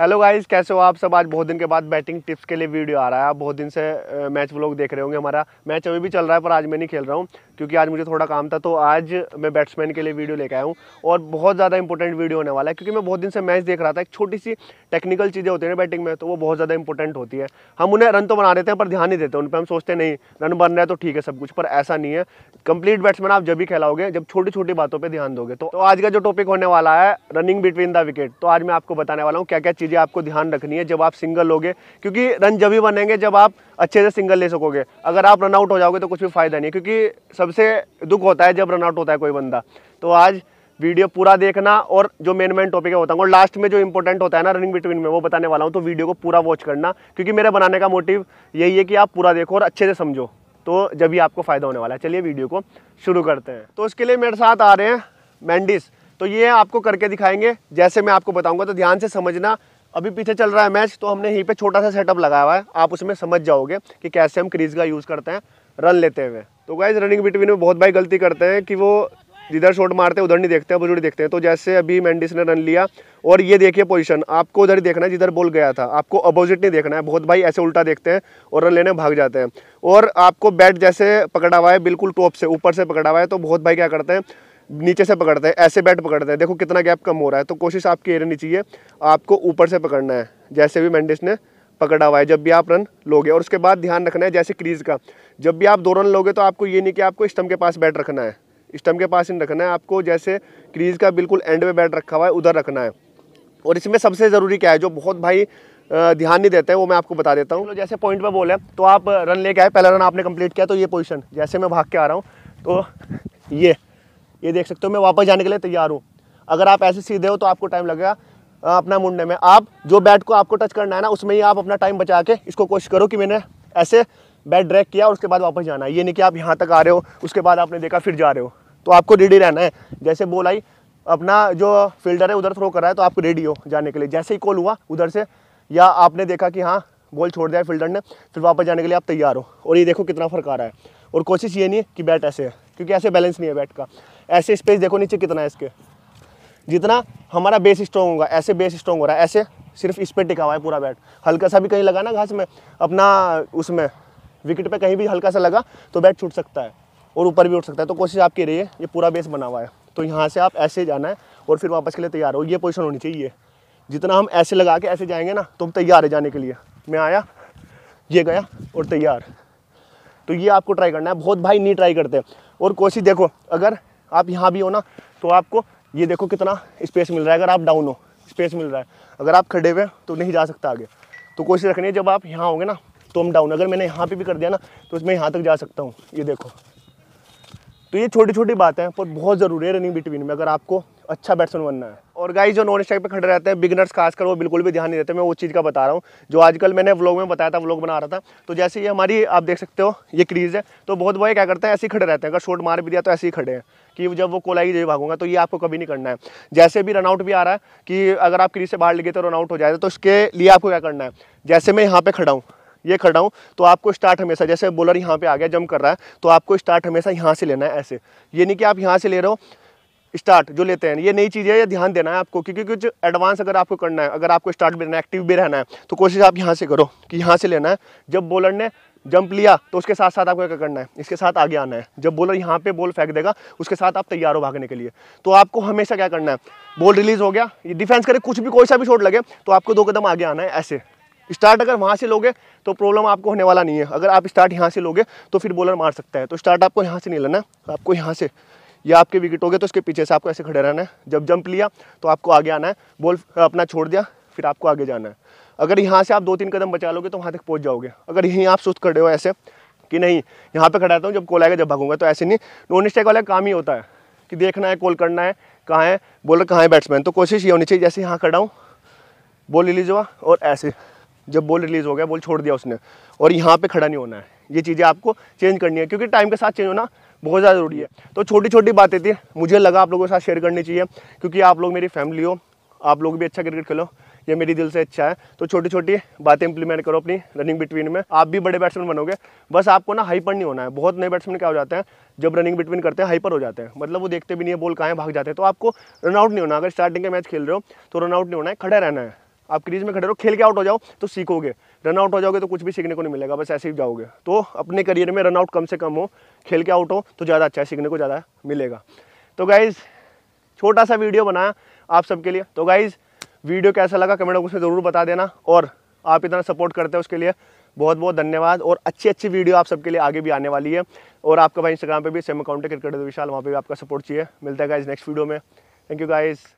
hello guys कैसे हो आप सब आज बहुत दिन के बाद बैटिंग टिप्स के लिए वीडियो आ रहा है आप बहुत दिन से मैच व्लॉग देख रहे होंगे हमारा मैच अभी भी चल रहा है पर आज मैं नहीं खेल रहा हूँ क्योंकि आज मुझे थोड़ा काम था तो आज मैं बैट्समैन के लिए वीडियो लेकर आया हूँ और बहुत ज़्यादा इंपॉर्टेंट वीडियो होने वाला है क्योंकि मैं बहुत दिन से मैच देख रहा था एक छोटी सी टेक्निकल चीज़ें होती है ना बैटिंग में तो वो बहुत ज़्यादा इंपॉर्टेंट होती है हम उन्हें रन तो बना देते हैं पर ध्यान नहीं देते उन पर हम सोचते नहीं रन बन रहा है तो ठीक है सब कुछ पर ऐसा नहीं है कंप्लीट बैट्समैन आप जब भी खेलाओगे जब छोटी छोटी बातों पर ध्यान दोगे तो आज का जो टॉपिक होने वाला है रनिंग बिटवीन द विकेट तो आज मैं आपको बताने वाला हूँ क्या क्या चीज़ चीज़ें आपको ध्यान रखनी है जब आप सिंगल लोगे क्योंकि रन जब भी बनेंगे जब आप अच्छे से सिंगल ले सकोगे अगर आप रनआउट हो जाओगे तो कुछ भी फ़ायदा नहीं है क्योंकि सबसे दुख होता है जब रनआउट होता है कोई बंदा तो आज वीडियो पूरा देखना और जो मेन मेन टॉपिक है होता है और लास्ट में जो इंपॉर्टेंट होता है ना रनिंग बिटवीन में वो बताने वाला हूँ तो वीडियो को पूरा वॉच करना क्योंकि मेरे बनाने का मोटिव यही है कि आप पूरा देखो और अच्छे से समझो तो जब भी आपको फ़ायदा होने वाला है चलिए वीडियो को शुरू करते हैं तो उसके लिए मेरे साथ आ रहे हैं मैंडिस तो ये आपको करके दिखाएंगे जैसे मैं आपको बताऊंगा तो ध्यान से समझना अभी पीछे चल रहा है मैच तो हमने यहीं पे छोटा सा सेटअप लगाया हुआ है आप उसमें समझ जाओगे कि कैसे हम क्रीज का यूज़ करते हैं रन लेते हुए तो गाइज रनिंग बिटवीन में बहुत भाई गलती करते हैं कि वो जिधर शॉट मारते हैं उधर नहीं देखते हैं बुजुर्ग देखते हैं तो जैसे अभी मैंडिस ने रन लिया और ये देखिए पोजीशन आपको उधर ही देखना है जिधर बोल गया था आपको अपोजिट नहीं देखना है बहुत भाई ऐसे उल्टा देखते हैं और रन लेने भाग जाते हैं और आपको बैट जैसे पकड़ा हुआ है बिल्कुल टॉप से ऊपर से पकड़ा हुआ है तो बहुत भाई क्या करते हैं नीचे से पकड़ते हैं ऐसे बैट पकड़ते हैं देखो कितना गैप कम हो रहा है तो कोशिश आपकी ये रहनी चाहिए आपको ऊपर से पकड़ना है जैसे भी मैंडिस ने पकड़ा हुआ है जब भी आप रन लोगे और उसके बाद ध्यान रखना है जैसे क्रीज़ का जब भी आप दो रन लोगे तो आपको ये नहीं कि आपको स्टम्प के पास बैट रखना है स्टम्प के पास नहीं रखना है आपको जैसे क्रीज़ का बिल्कुल एंड में बैट रखा हुआ है उधर रखना है और इसमें सबसे ज़रूरी क्या है जो बहुत भाई ध्यान नहीं देते हैं वो मैं आपको बता देता हूँ जैसे पॉइंट पर बोले तो आप रन लेके आए पहला रन आपने कंप्लीट किया तो ये पोजीशन जैसे मैं भाग के आ रहा हूँ तो ये ये देख सकते हो मैं वापस जाने के लिए तैयार हूँ अगर आप ऐसे सीधे हो तो आपको टाइम लगेगा अपना मुंडने में आप जो बैट को आपको टच करना है ना उसमें ही आप अपना टाइम बचा के इसको कोशिश करो कि मैंने ऐसे बैट ड्रैक किया और उसके बाद वापस जाना है ये नहीं कि आप यहाँ तक आ रहे हो उसके बाद आपने देखा फिर जा रहे हो तो आपको रेडी रहना है जैसे बोल आई अपना जो फील्डर है उधर थ्रो कर रहा है तो आपको रेडी हो जाने के लिए जैसे ही कॉल हुआ उधर से या आपने देखा कि हाँ बॉल छोड़ दिया फील्डर ने फिर वापस जाने के लिए आप तैयार हो और ये देखो कितना फर्क आ रहा है और कोशिश ये नहीं है कि बैट ऐसे है क्योंकि ऐसे बैलेंस नहीं है बैट का ऐसे स्पेस देखो नीचे कितना है इसके जितना हमारा बेस स्ट्रॉन्ग होगा ऐसे बेस स्ट्रॉन्ग हो रहा है ऐसे सिर्फ इस पर टिका हुआ है पूरा बैट हल्का सा भी कहीं लगा ना घास में अपना उसमें विकेट पे कहीं भी हल्का सा लगा तो बैट छूट सकता है और ऊपर भी उठ सकता है तो कोशिश आप रही है ये पूरा बेस बना हुआ है तो यहाँ से आप ऐसे जाना है और फिर वापस के लिए तैयार हो ये पोजिशन होनी चाहिए जितना हम ऐसे लगा के ऐसे जाएंगे ना तो हम तैयार है जाने के लिए मैं आया ये गया और तैयार तो ये आपको ट्राई करना है बहुत भाई नहीं ट्राई करते और कोशिश देखो अगर आप यहाँ भी हो ना तो आपको ये देखो कितना स्पेस मिल रहा है अगर आप डाउन हो स्पेस मिल रहा है अगर आप खड़े हुए तो नहीं जा सकता आगे तो कोशिश रखनी है जब आप यहाँ होंगे ना तो हम डाउन अगर मैंने यहाँ पे भी कर दिया ना तो मैं यहाँ तक जा सकता हूँ ये देखो तो ये छोटी छोटी बातें हैं पर बहुत ज़रूरी है रनिंग बिटवीन में अगर आपको अच्छा बैट्समैन बनना है और गाइस जो नॉन स्ट्राइक पे खड़े रहते हैं बिगनर्स खासकर वो बिल्कुल भी ध्यान नहीं देते मैं वो चीज़ का बता रहा हूँ जो आजकल मैंने व्लॉग में बताया था व्लॉग बना रहा था तो जैसे ये हमारी आप देख सकते हो ये क्रीज़ है तो बहुत बॉय क्या करते हैं ऐसे ही खड़े रहते हैं अगर शॉट मार भी दिया तो ऐसे ही खड़े हैं कि जब वो कोलाई आएगी जब भागूंगा तो ये आपको कभी नहीं करना है जैसे भी रनआउट भी आ रहा है कि अगर आप क्रीज से बाहर लगे तो रनआउट हो जाएगा तो उसके लिए आपको क्या करना है जैसे मैं यहाँ पर खड़ा हूँ ये खड़ा हूँ तो आपको स्टार्ट हमेशा जैसे बॉलर यहाँ पे आ गया जंप कर रहा है तो आपको स्टार्ट हमेशा यहाँ से लेना है ऐसे ये नहीं कि आप यहाँ से ले रहे हो स्टार्ट जो लेते हैं ये नई चीज़ है ये ध्यान देना है आपको क्योंकि कुछ एडवांस अगर आपको करना है अगर आपको स्टार्ट भी रहना है एक्टिव भी रहना है तो कोशिश आप यहाँ से करो कि यहाँ से लेना है जब बॉलर ने जंप लिया तो उसके साथ साथ आपको क्या करना है इसके साथ आगे आना है जब बॉलर यहाँ पे बॉल फेंक देगा उसके साथ आप तैयार हो भागने के लिए तो आपको हमेशा क्या करना है बॉल रिलीज हो गया ये डिफेंस करे कुछ भी कोई सा भी शॉट लगे तो आपको दो कदम आगे आना है ऐसे स्टार्ट अगर वहाँ से लोगे तो प्रॉब्लम आपको होने वाला नहीं है अगर आप स्टार्ट यहाँ से लोगे तो फिर बॉलर मार सकता है तो स्टार्ट आपको यहाँ से नहीं लेना आपको यहाँ से या आपके विकेट हो गए तो इसके पीछे से आपको ऐसे खड़े रहना है जब जंप लिया तो आपको आगे आना है बॉल अपना छोड़ दिया फिर आपको आगे जाना है अगर यहाँ से आप दो तीन कदम बचा लोगे तो वहाँ तक पहुँच जाओगे अगर यहीं आप सुस्त खड़े हो ऐसे कि नहीं यहाँ पर खड़ा रहता हूँ जब कॉल आएगा जब भागूंगा तो ऐसे नहीं नॉन स्ट्राइक वाला काम ही होता है कि देखना है कॉल करना है कहाँ है बॉलर कहाँ है बैट्समैन तो कोशिश ये होनी चाहिए जैसे यहाँ खड़ा हूँ बॉल ले लीजिएगा और ऐसे जब बॉल रिलीज़ हो गया बॉल छोड़ दिया उसने और यहाँ पे खड़ा नहीं होना है ये चीज़ें आपको चेंज करनी है क्योंकि टाइम के साथ चेंज होना बहुत ज़्यादा ज़रूरी है तो छोटी छोटी बातें थी मुझे लगा आप लोगों के साथ शेयर करनी चाहिए क्योंकि आप लोग मेरी फैमिली हो आप लोग भी अच्छा क्रिकेट खेलो ये मेरी दिल से अच्छा है तो छोटी छोटी बातें इंप्लीमेंट करो अपनी रनिंग बिटवीन में आप भी बड़े बैट्समैन बनोगे बस आपको ना हाइपर नहीं होना है बहुत नए बैट्समैन क्या हो जाते हैं जब रनिंग बिटवीन करते हैं हाइपर हो जाते हैं मतलब वो देखते भी नहीं है बॉल कहाँ भाग जाते हैं तो आपको रनआउट नहीं होना अगर स्टार्टिंग का मैच खेल रहे हो तो रनआउट नहीं होना है खड़े रहना है आप क्रीज में खड़े रहो खेल के आउट हो जाओ तो सीखोगे रन आउट हो जाओगे तो कुछ भी सीखने को नहीं मिलेगा बस ऐसे ही जाओगे तो अपने करियर में रन आउट कम से कम हो खेल के आउट हो तो ज़्यादा अच्छा है सीखने को ज़्यादा मिलेगा तो गाइज़ छोटा सा वीडियो बनाया आप सबके लिए तो गाइज़ वीडियो कैसा लगा कमेंट बॉक्स में ज़रूर बता देना और आप इतना सपोर्ट करते हैं उसके लिए बहुत बहुत धन्यवाद और अच्छी अच्छी वीडियो आप सबके लिए आगे भी आने वाली है और आपका भाई इंस्टाग्राम पे भी सेम अकाउंट है क्रिकेट विशाल वहाँ पे भी आपका सपोर्ट चाहिए मिलता है गाइज नेक्स्ट वीडियो में थैंक यू गाइज़